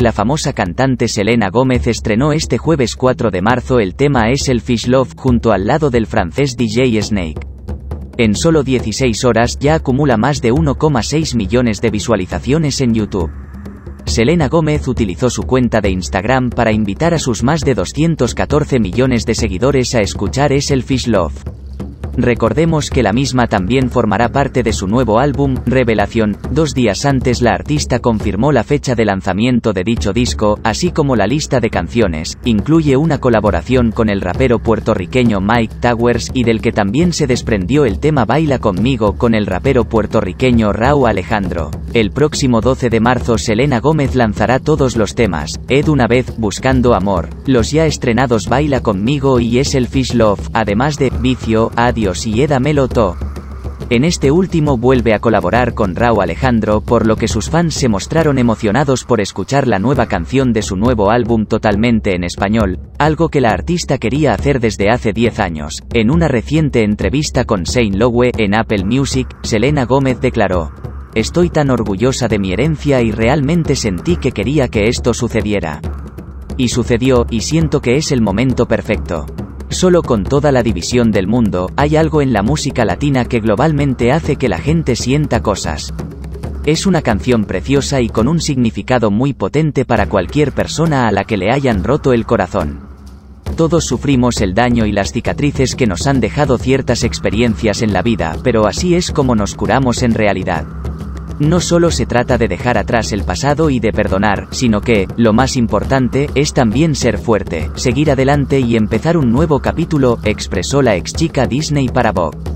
La famosa cantante Selena Gómez estrenó este jueves 4 de marzo el tema Es el Fish Love junto al lado del francés DJ Snake. En solo 16 horas ya acumula más de 1,6 millones de visualizaciones en YouTube. Selena Gómez utilizó su cuenta de Instagram para invitar a sus más de 214 millones de seguidores a escuchar Es el Fish Love. Recordemos que la misma también formará parte de su nuevo álbum, Revelación. Dos días antes la artista confirmó la fecha de lanzamiento de dicho disco, así como la lista de canciones. Incluye una colaboración con el rapero puertorriqueño Mike Towers y del que también se desprendió el tema Baila conmigo con el rapero puertorriqueño Rao Alejandro. El próximo 12 de marzo Selena Gómez lanzará todos los temas, Ed una vez, Buscando Amor, los ya estrenados Baila conmigo y Es el Fish Love, además de Vicio, Adi y Eda Meloto. En este último vuelve a colaborar con Rao Alejandro, por lo que sus fans se mostraron emocionados por escuchar la nueva canción de su nuevo álbum totalmente en español, algo que la artista quería hacer desde hace 10 años. En una reciente entrevista con Shane Lowe en Apple Music, Selena Gómez declaró, Estoy tan orgullosa de mi herencia y realmente sentí que quería que esto sucediera. Y sucedió, y siento que es el momento perfecto. Solo con toda la división del mundo, hay algo en la música latina que globalmente hace que la gente sienta cosas. Es una canción preciosa y con un significado muy potente para cualquier persona a la que le hayan roto el corazón. Todos sufrimos el daño y las cicatrices que nos han dejado ciertas experiencias en la vida, pero así es como nos curamos en realidad. No solo se trata de dejar atrás el pasado y de perdonar, sino que, lo más importante, es también ser fuerte, seguir adelante y empezar un nuevo capítulo, expresó la ex chica Disney para Bob.